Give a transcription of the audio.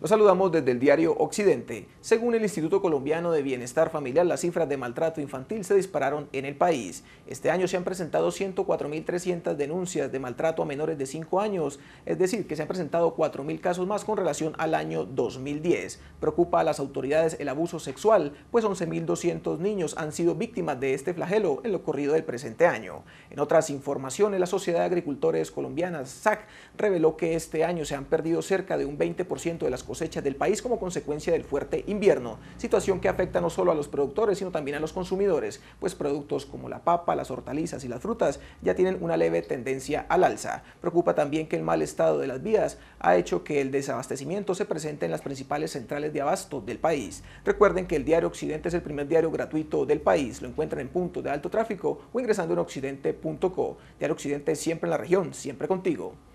Los saludamos desde el diario Occidente. Según el Instituto Colombiano de Bienestar Familiar, las cifras de maltrato infantil se dispararon en el país. Este año se han presentado 104.300 denuncias de maltrato a menores de 5 años, es decir, que se han presentado 4.000 casos más con relación al año 2010. Preocupa a las autoridades el abuso sexual, pues 11.200 niños han sido víctimas de este flagelo en lo corrido del presente año. En otras informaciones, la Sociedad de Agricultores Colombianas, SAC, reveló que este año se han perdido cerca de un 20% de las cosecha del país como consecuencia del fuerte invierno, situación que afecta no solo a los productores, sino también a los consumidores, pues productos como la papa, las hortalizas y las frutas ya tienen una leve tendencia al alza. Preocupa también que el mal estado de las vías ha hecho que el desabastecimiento se presente en las principales centrales de abasto del país. Recuerden que el diario Occidente es el primer diario gratuito del país, lo encuentran en puntos de alto tráfico o ingresando en occidente.co. Diario Occidente siempre en la región, siempre contigo.